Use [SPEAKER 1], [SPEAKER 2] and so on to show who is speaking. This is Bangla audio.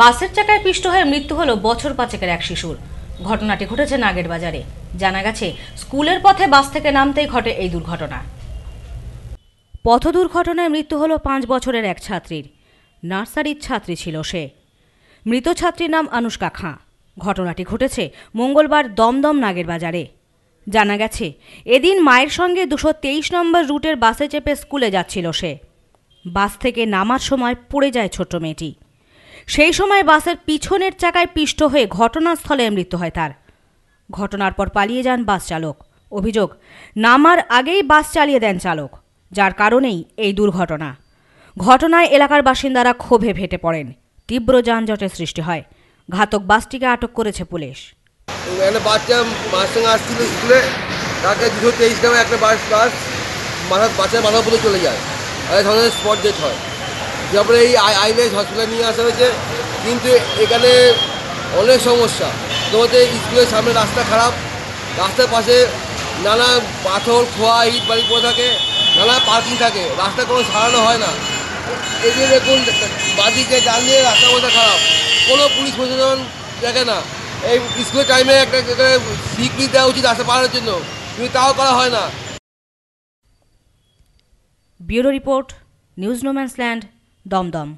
[SPEAKER 1] বাসের চাকায় পিষ্ট হয়ে মৃত্যু হলো বছর পাঁচেকের এক শিশুর ঘটনাটি ঘটেছে নাগের বাজারে জানা গেছে স্কুলের পথে বাস থেকে নামতেই ঘটে এই দুর্ঘটনা পথ দুর্ঘটনায় মৃত্যু হলো পাঁচ বছরের এক ছাত্রীর নার্সারির ছাত্রী ছিল সে মৃত ছাত্রীর নাম আনুষ্কা খাঁ ঘটনাটি ঘটেছে মঙ্গলবার দমদম নাগের বাজারে জানা গেছে এদিন মায়ের সঙ্গে দুশো তেইশ নম্বর রুটের বাসে চেপে স্কুলে যাচ্ছিল সে বাস থেকে নামার সময় পড়ে যায় ছোট্ট মেয়েটি সেই সময় বাসের পিছনের চাকায় পিষ্ট হয়ে ঘটনাস্থলে মৃত্যু হয় তার ঘটনার পর পালিয়ে যান বাস চালক অভিযোগ নামার আগেই বাস চালিয়ে দেন চালক যার কারণেই এই দুর্ঘটনা ঘটনায় এলাকার বাসিন্দারা ক্ষোভে ফেটে পড়েন তীব্র যানজটের সৃষ্টি হয় ঘাতক বাসটিকে আটক করেছে পুলিশ
[SPEAKER 2] বাচ্চা মার সঙ্গে আসছিল স্কুলে তাকে দুশো তেইশ একটা বাস বাস মাথার বাচ্চার মাথার উপরে চলে যায় আর ধরনের স্পট ডেথ হয় তারপরে এই আইনে হসপিটালে নিয়ে আসা হয়েছে কিন্তু এখানে অনেক সমস্যা তোমাদের স্কুলের সামনে রাস্তা খারাপ রাস্তার পাশে নানা পাথর খোয়া ইট বাড়ি পড়ে থাকে নানা পার্কিং থাকে রাস্তা কোনো সারানো হয় না এদিকে দেখুন বাদিকে যান দিয়ে রাস্তা অবস্থা খারাপ কোনো পুলিশ প্রশাসন দেখে না এই স্কুলের টাইমে একটা সিকি দেওয়া উচিত রাস্তা পাড়ানোর জন্য কিন্তু তাও করা হয় না
[SPEAKER 1] bureau report news no man's land Dumdum